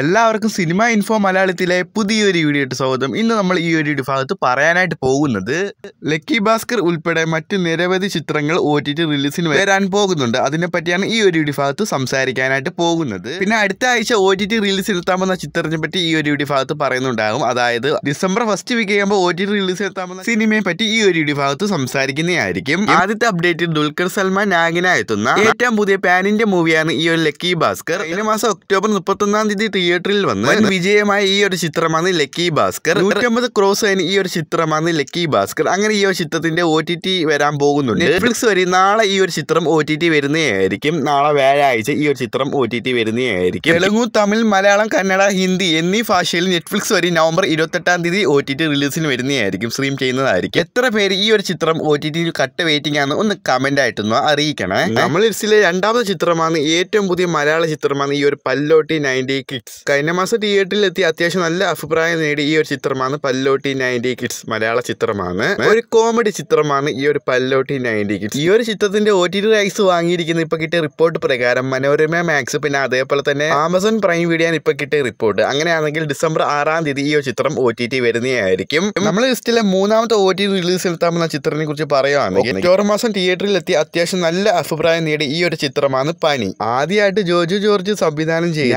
എല്ലാവർക്കും cinema info മലയാളത്തിലെ പുതിയൊരു വീഡിയോ സ്വാഗതം ഇന്ന് നമ്മൾ ഈ ഒരു വിഭാഗത്ത് പറയാനായിട്ട് പോകുന്നത് ലക്കി ഭാസ്കർ ഉൾപ്പെടെ മറ്റ് നിരവധി ചിത്രങ്ങൾ ഒ ടി ടി റിലീസിന് വരാൻ പോകുന്നുണ്ട് അതിനെപ്പറ്റിയാണ് ഈ ഒരു വിഭാഗത്ത് സംസാരിക്കാനായിട്ട് പോകുന്നത് പിന്നെ അടുത്ത ആഴ്ച ഒ ടി ടി എത്താമെന്ന ചിത്രത്തിനെ പറ്റി ഈ ഒരു വിഭാഗത്ത് പറയുന്നുണ്ടാകും അതായത് ഡിസംബർ ഫസ്റ്റ് വീക്ക് ആകുമ്പോൾ ഒ ടി ടി എത്താമെന്ന സിനിമയെ പറ്റി ഈ ഒരു വിഭാഗത്ത് സംസാരിക്കുന്നതായിരിക്കും ആദ്യത്തെ അപ്ഡേറ്റിൽ ദുൽഖർ സൽമാൻ നാഗിനായെത്തുന്ന ഏറ്റവും പുതിയ പാനിന്റെ മൂവിയാണ് ഈ ഒരു ലക്കി ഭാസ്കർ ഇതിന് മാസം ഒക്ടോബർ മുപ്പത്തൊന്നാം തീയതി തിയേറ്ററിൽ വന്ന് വിജയമായ ഈ ഒരു ചിത്രമാണ് ലക്കി ഭാസ്കർ നൂറ്റമ്പത് ക്രോസ് ആയി ഈ ഒരു ചിത്രമാണ് ലക്കി ഭാസ്കർ അങ്ങനെ ഈ ഒരു ചിത്രത്തിന്റെ ഒ ടി ടി വരാൻ പോകുന്നുണ്ട് നെറ്റ്ഫ്ലിക്സ് വരെ നാളെ ഈ ഒരു ചിത്രം ഒ ടി ടി വരുന്നതായിരിക്കും നാളെ വ്യാഴാഴ്ച ഈ ഒരു ചിത്രം ഒ ടി ടി വരുന്നതായിരിക്കും തെലുങ്കു തമിഴ് മലയാളം കന്നഡ ഹിന്ദി എന്നീ ഭാഷയിൽ നെറ്റ്ഫ്ലിക്സ് വരെ നവംബർ ഇരുപത്തെട്ടാം തീയതി ഒ ടി ടി റിലീസിന് വരുന്നതായിരിക്കും സ്ട്രീം ചെയ്യുന്നതായിരിക്കും എത്ര പേര് ഈ ഒരു ചിത്രം ഒ ടി ടി കട്ട് വെയിറ്റിംഗ് ആണ് ഒന്ന് കമന്റ് ആയിട്ടൊന്ന് അറിയിക്കണേ നമ്മൾ ലിസ്റ്റിലെ രണ്ടാമത്തെ ചിത്രമാണ് ഏറ്റവും പുതിയ മലയാള ചിത്രമാണ് ഈ ഒരു പല്ലോട്ടി നയൻറ്റി കിഡ്സ് കഴിഞ്ഞ മാസം തിയേറ്ററിൽ എത്തി അത്യാവശ്യം നല്ല അഭിപ്രായം നേടി ഈ ഒരു ചിത്രമാണ് പല്ലോട്ടി നയൻറ്റി കിഡ്സ് മലയാള ചിത്രമാണ് ഒരു കോമഡി ചിത്രമാണ് ഈ ഒരു പല്ലോട്ടി നയൻറ്റി കിഡ്സ് ഈ ഒരു ചിത്രത്തിന്റെ ഒ ടി ടി റൈറ്റ്സ് വാങ്ങിയിരിക്കുന്ന ഇപ്പൊ കിട്ടിയ റിപ്പോർട്ട് പ്രകാരം മനോരമ മാക്സ് പിന്നെ അതേപോലെ തന്നെ ആമസോൺ പ്രൈം വീഡിയോ ഇപ്പൊ കിട്ടിയ റിപ്പോർട്ട് അങ്ങനെയാണെങ്കിൽ ഡിസംബർ ആറാം തീയതി ഈ ഒരു ചിത്രം ഒ ടി ടി വരുന്നതായിരിക്കും നമ്മൾ ലിസ്റ്റിലെ മൂന്നാമത്തെ ഒ ടി റിലീസ് എത്താമെന്ന ചിത്രത്തിനെ കുറിച്ച് പറയുകയാണെങ്കിൽ മിക്കവാറും മാസം തിയേറ്ററിൽ എത്തി അത്യാവശ്യം നല്ല അഭിപ്രായം നേടി ഈ ഒരു ചിത്രമാണ് പനി ആദ്യമായിട്ട് ജോജു ജോർജ് സംവിധാനം ചെയ്ത്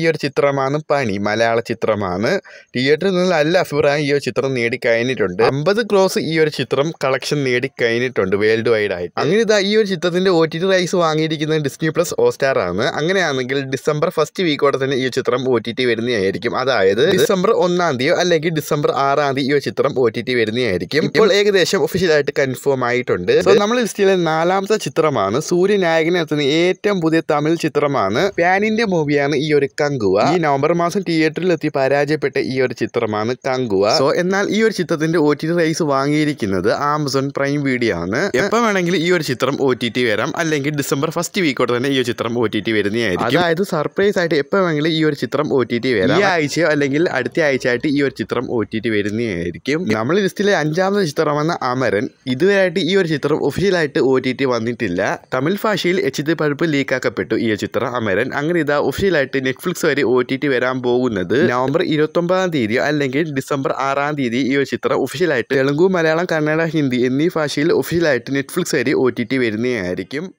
ഈ ഒരു ചിത്രമാണ് പണി മലയാള ചിത്രമാണ് തിയേറ്ററിൽ നിന്ന് അല്ല അഭിപ്രായം ഈ ഒരു ചിത്രം നേടിക്കഴിഞ്ഞിട്ടുണ്ട് അമ്പത് ക്രോസ് ഈ ഒരു ചിത്രം കളക്ഷൻ നേടിക്കഴിഞ്ഞിട്ടുണ്ട് വേൾഡ് വൈഡ് ആയിട്ട് അങ്ങനെ ഇതാ ഈ ഒരു ചിത്രത്തിന്റെ ഒ ടി ടി റൈസ് വാങ്ങിയിരിക്കുന്നത് ഡിസ്നി പ്ലസ് ഓസ്റ്റാർ ആണ് അങ്ങനെയാണെങ്കിൽ ഡിസംബർ ഫസ്റ്റ് വീക്കോടെ തന്നെ ഈ ചിത്രം ഒ ടി ടി വരുന്നതായിരിക്കും അതായത് ഡിസംബർ ഒന്നാം തീയതി അല്ലെങ്കിൽ ഡിസംബർ ആറാം തീയതി ഈ ചിത്രം ഒ ടി ടി വരുന്നതായിരിക്കും ഇപ്പോൾ ഏകദേശം ഒഫീഷ്യലായിട്ട് കൺഫേം ആയിട്ടുണ്ട് നമ്മൾ ലിസ്റ്റിലെ നാലാമത്തെ ചിത്രമാണ് സൂര്യനായകനെ എത്തുന്ന ഏറ്റവും പുതിയ തമിഴ് ചിത്രമാണ് പാനിന്റെ മൂവിയാണ് ഈ ഒരു കങ്കുവ ഈ നവംബർ മാസം തിയേറ്ററിൽ എത്തി പരാജയപ്പെട്ട ഈ ഒരു ചിത്രമാണ് കങ്കുവ സോ എന്നാൽ ഈ ഒരു ചിത്രത്തിന്റെ ഒ ടി റൈസ് വാങ്ങിയിരിക്കുന്നത് ആമസോൺ പ്രൈം വീഡിയോ ആണ് എപ്പോൾ വേണമെങ്കിലും ഈ ഒരു ചിത്രം ഒ ടി ടി വരാം അല്ലെങ്കിൽ ഡിസംബർ ഫസ്റ്റ് വീക്കോടെ തന്നെ ഈ ഒരു ചിത്രം ഒ ടി ടി വരുന്നതായിരിക്കും അതായത് സർപ്രൈസ് ആയിട്ട് എപ്പോൾ വേണമെങ്കിലും ഈ ഒരു ചിത്രം ഒ ടി ടി വരാം ഈ ആഴ്ചയോ അല്ലെങ്കിൽ അടുത്ത ആയിട്ട് ഈ ഒരു ചിത്രം ഒ ടി ടി വരുന്നതായിരിക്കും നമ്മൾ ലിസ്റ്റിലെ അഞ്ചാമത്തെ ചിത്രമാണ് അമരൻ ഇതുവരെയായിട്ട് ഈ ഒരു ചിത്രം ഒഫീഷ്യലായിട്ട് ഒ ടി ടി വന്നിട്ടില്ല തമിഴ് ഭാഷയിൽ എച്ച് ടി പഴുപ്പ് ലീക്കാക്കപ്പെട്ടു ഈ ചിത്രം അമരൻ അങ്ങനെ ഇതാ ഒഫീഷ്യലായിട്ട് നെറ്റ്ഫ്ലിക്സ് നെറ്റ്ഫ്ലിക്സ് വരെ ഒ ടി ടി വരാൻ പോകുന്നത് നവംബർ ഇരുപത്തൊമ്പതാം തീയതി അല്ലെങ്കിൽ ഡിസംബർ ആറാം തീയതി ഈ ഒരു ചിത്രം ഒഫീഷ്യലായിട്ട് തെലുങ്ക് മലയാളം കന്നഡ ഹിന്ദി എന്നീ ഭാഷയിൽ ഒഫീഷ്യലായിട്ട് നെറ്റ്ഫ്ലിക്സ് വരെ ഒ ടി ടി വരുന്നതായിരിക്കും